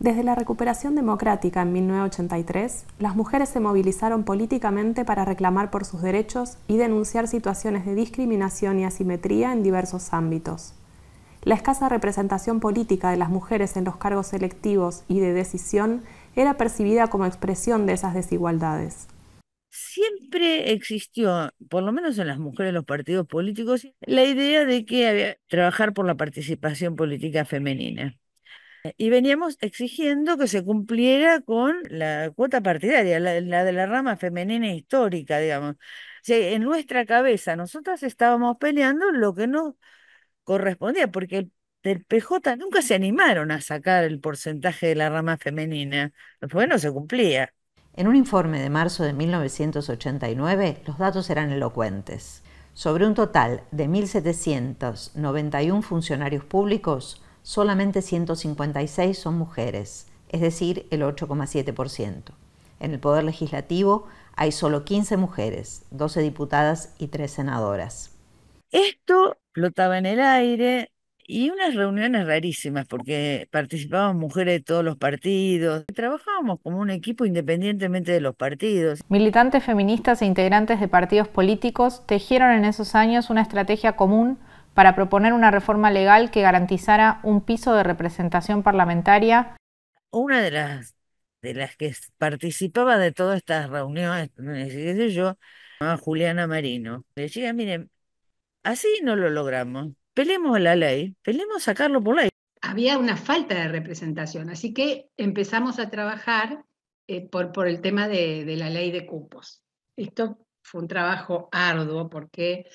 Desde la recuperación democrática en 1983, las mujeres se movilizaron políticamente para reclamar por sus derechos y denunciar situaciones de discriminación y asimetría en diversos ámbitos. La escasa representación política de las mujeres en los cargos selectivos y de decisión era percibida como expresión de esas desigualdades. Siempre existió, por lo menos en las mujeres, de los partidos políticos, la idea de que había que trabajar por la participación política femenina. Eh, y veníamos exigiendo que se cumpliera con la cuota partidaria, la, de la rama femenina e histórica, digamos. en nuestra cabeza nosotras estábamos peleando lo que no correspondía, porque del PJ nunca se animaron a sacar el porcentaje de la rama femenina, porque no se cumplía. En un informe de marzo de 1989, los datos eran elocuentes. Sobre un total de 1.791 funcionarios públicos, solamente 156 son mujeres, es decir, el 8,7%. En el Poder Legislativo hay solo 15 mujeres, 12 diputadas y 3 senadoras. Esto flotaba en el aire y unas reuniones rarísimas porque participaban mujeres de todos los partidos, trabajábamos como un equipo independientemente de los partidos. Militantes feministas e integrantes de partidos políticos tejieron en esos años una estrategia común para proponer una reforma legal que garantizara un piso de representación parlamentaria. Una de las, de las que participaba de todas estas reuniones, me sé yo, Juliana Marino, le decía, miren, así no lo logramos, pelemos la ley, pelemos sacarlo por ley. Había una falta de representación, así que empezamos a trabajar eh, por, por, el tema de, de la ley de cupos. Esto fue un trabajo arduo porque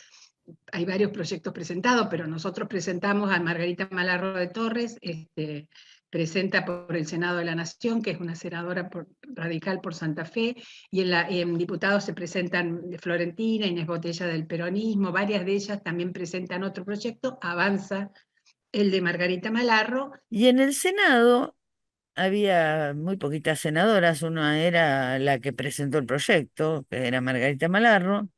hay varios proyectos presentados, pero nosotros presentamos a Margarita Malarro de Torres, este, presenta por el Senado de la Nación, que es una senadora radical por Santa Fe, y en, la, en diputados se presentan Florentina, Inés Botella del Peronismo, varias de ellas también presentan otro proyecto, avanza el de Margarita Malarro. Y en el Senado había muy poquitas senadoras, una era la que presentó el proyecto, que era Margarita Malarro,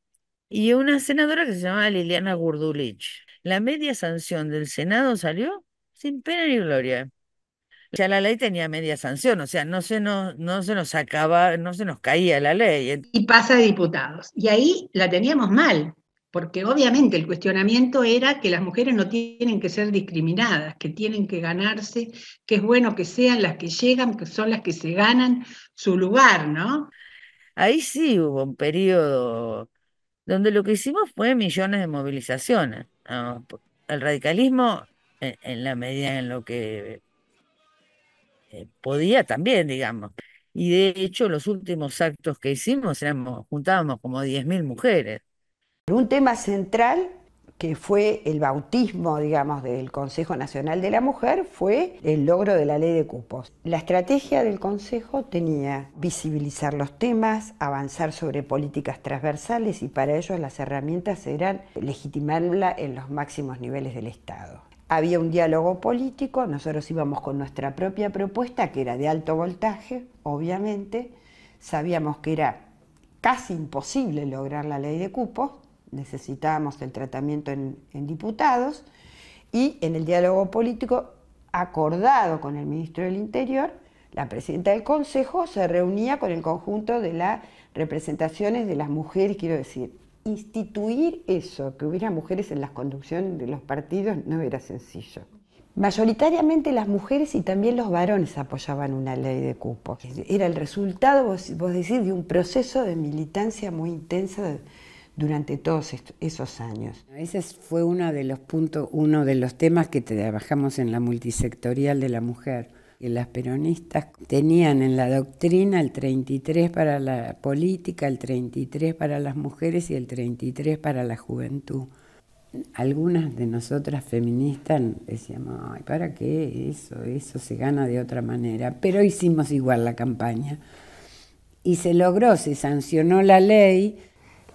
y una senadora que se llamaba Liliana Gurdulich. La media sanción del Senado salió sin pena ni gloria. sea, la ley tenía media sanción, o sea, no se nos, no se nos no se nos caía la ley. Y pasa de diputados. Y ahí la teníamos mal, porque obviamente el cuestionamiento era que las mujeres no tienen que ser discriminadas, que tienen que ganarse, que es bueno que sean las que llegan, que son las que se ganan su lugar, ¿no? Ahí sí hubo un periodo donde lo que hicimos fue millones de movilizaciones. al El radicalismo, en, la medida en lo que eh, podía también, digamos. Y de hecho, los últimos actos que hicimos, éramos, juntábamos como 10.000 mujeres. Un tema central que fue el bautismo, digamos, del Consejo Nacional de la Mujer, fue el logro de la ley de cupos. La estrategia del Consejo tenía visibilizar los temas, avanzar sobre políticas transversales y para ello las herramientas eran legitimarla en los máximos niveles del Estado. Había un diálogo político, nosotros íbamos con nuestra propia propuesta, que era de alto voltaje, obviamente, sabíamos que era casi imposible lograr la ley de cupos, necesitábamos el tratamiento en, diputados y en el diálogo político acordado con el ministro del Interior, la presidenta del Consejo se reunía con el conjunto de las representaciones de las mujeres, quiero decir. Instituir eso, que hubiera mujeres en las conducciones de los partidos, no era sencillo. Mayoritariamente las mujeres y también los varones apoyaban una ley de cupo Era el resultado, vos, decís, de un proceso de militancia muy intensa durante todos esos años. Ese fue uno de los puntos, uno de los temas que trabajamos en la multisectorial de la mujer. las peronistas tenían en la doctrina el 33 para la política, el 33 para las mujeres y el 33 para la juventud. Algunas de nosotras feministas decíamos, ay, ¿para qué eso? Eso se gana de otra manera. Pero hicimos igual la campaña. Y se logró, se sancionó la ley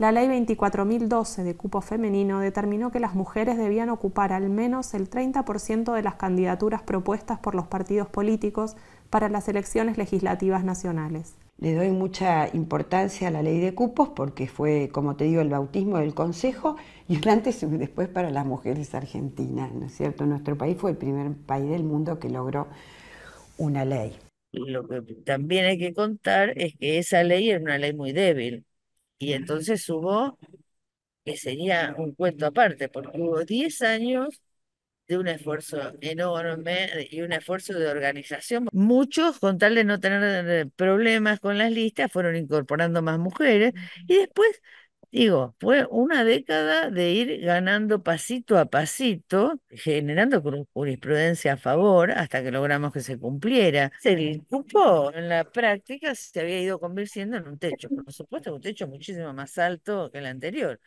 la ley 24.012 de cupo femenino determinó que las mujeres debían ocupar al menos el 30% de las candidaturas propuestas por los partidos políticos para las elecciones legislativas nacionales. Le doy mucha importancia a la ley de cupos porque fue, como te digo, el bautismo del Consejo y antes y después para las mujeres argentinas, ¿no es cierto? Nuestro país fue el primer país del mundo que logró una ley. Lo que también hay que contar es que esa ley era una ley muy débil y entonces hubo, que sería un cuento aparte, porque hubo 10 años de un esfuerzo enorme y un esfuerzo de organización. Muchos, con tal de no tener problemas con las listas, fueron incorporando más mujeres y después Digo, fue una década de ir ganando pasito a pasito, generando jurisprudencia a favor hasta que logramos que se cumpliera. se cupo en la práctica se había ido convirtiendo en un techo, por supuesto, un techo muchísimo más alto que el anterior.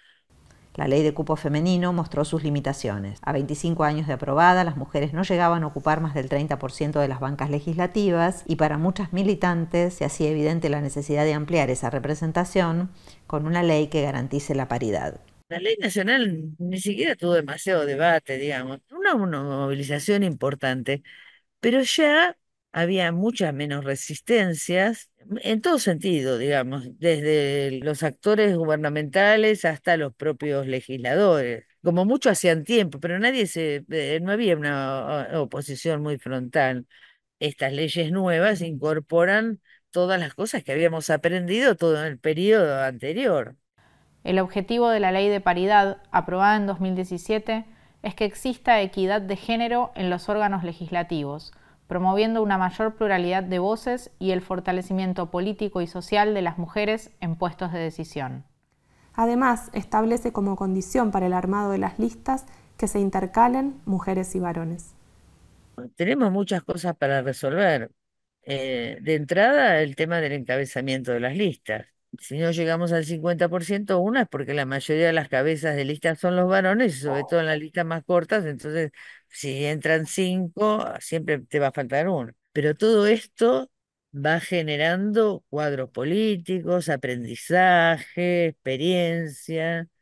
La ley de cupo femenino mostró sus limitaciones. A 25 años de aprobada, las mujeres no llegaban a ocupar más del 30% de las bancas legislativas y para muchas militantes se hacía evidente la necesidad de ampliar esa representación con una ley que garantice la paridad. La ley nacional ni siquiera tuvo demasiado debate, digamos, una, movilización importante, pero ya había muchas menos resistencias en todo sentido, digamos, desde los actores gubernamentales hasta los propios legisladores. Como mucho hacían tiempo, pero nadie se, eh, no había una oposición muy frontal. Estas leyes nuevas incorporan todas las cosas que habíamos aprendido todo en el periodo anterior. El objetivo de la ley de paridad, aprobada en 2017, es que exista equidad de género en los órganos legislativos, promoviendo una mayor pluralidad de voces y el fortalecimiento político y social de las mujeres en puestos de decisión. Además, establece como condición para el armado de las listas que se intercalen mujeres y varones. Tenemos muchas cosas para resolver. Eh, de entrada, el tema del encabezamiento de las listas si no llegamos al 50%, una es porque la mayoría de las cabezas de lista son los varones, sobre todo en las listas más cortas, entonces si entran cinco, siempre te va a faltar uno. Pero todo esto va generando cuadros políticos, aprendizaje, experiencia,